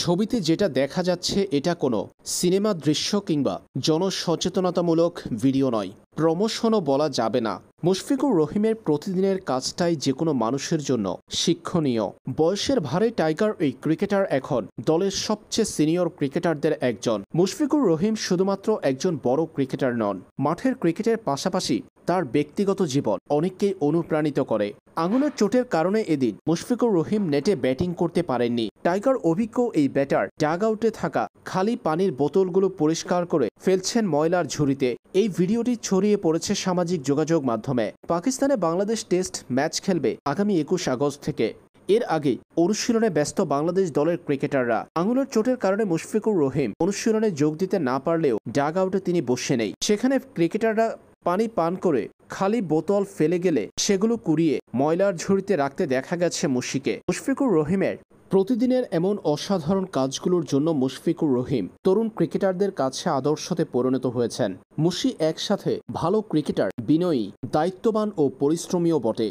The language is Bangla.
ছবিতে যেটা দেখা যাচ্ছে এটা কোনো সিনেমা দৃশ্য কিংবা জনসচেতনতামূলক ভিডিও নয় প্রমোশনও বলা যাবে না মুশফিকুর রহিমের প্রতিদিনের কাজটাই যে কোনো মানুষের জন্য শিক্ষণীয় বয়সের ভারে টাইগার এই ক্রিকেটার এখন দলের সবচেয়ে সিনিয়র ক্রিকেটারদের একজন মুশফিকুর রহিম শুধুমাত্র একজন বড় ক্রিকেটার নন মাঠের ক্রিকেটের পাশাপাশি তার ব্যক্তিগত জীবন অনেককেই অনুপ্রাণিত করে আঙুলের চোটের কারণে এদিন মুশফিকুর রহিম নেটে ব্যাটিং করতে পারেননি টাইগার অভিজ্ঞ এই ব্যাটার ডাগ আউটে থাকা খালি পানির বোতলগুলো পরিষ্কার করে ফেলছেন ময়লার ঝুড়িতে এই ভিডিওটি ছড়িয়ে পড়েছে সামাজিক যোগাযোগ মাধ্যমে পাকিস্তানে বাংলাদেশ টেস্ট ম্যাচ খেলবে আগামী একুশ আগস্ট থেকে এর আগে অনুশীলনে ব্যস্ত বাংলাদেশ দলের ক্রিকেটাররা আঙুলের চোটের কারণে মুশফিকুর রহিম অনুশীলনে যোগ দিতে না পারলেও ডাগ আউটে তিনি বসে নেই সেখানে ক্রিকেটাররা পানি পান করে খালি বোতল ফেলে গেলে সেগুলো কুড়িয়ে ময়লার ঝুড়িতে রাখতে দেখা গেছে মুশিকে মুশফিকুর রহিমের প্রতিদিনের এমন অসাধারণ কাজগুলোর জন্য মুশফিকুর রহিম তরুণ ক্রিকেটারদের কাছে আদর্শতে পরিণত হয়েছেন মুশি একসাথে ভালো ক্রিকেটার বিনয়ী দায়িত্ববান ও পরিশ্রমীও বটে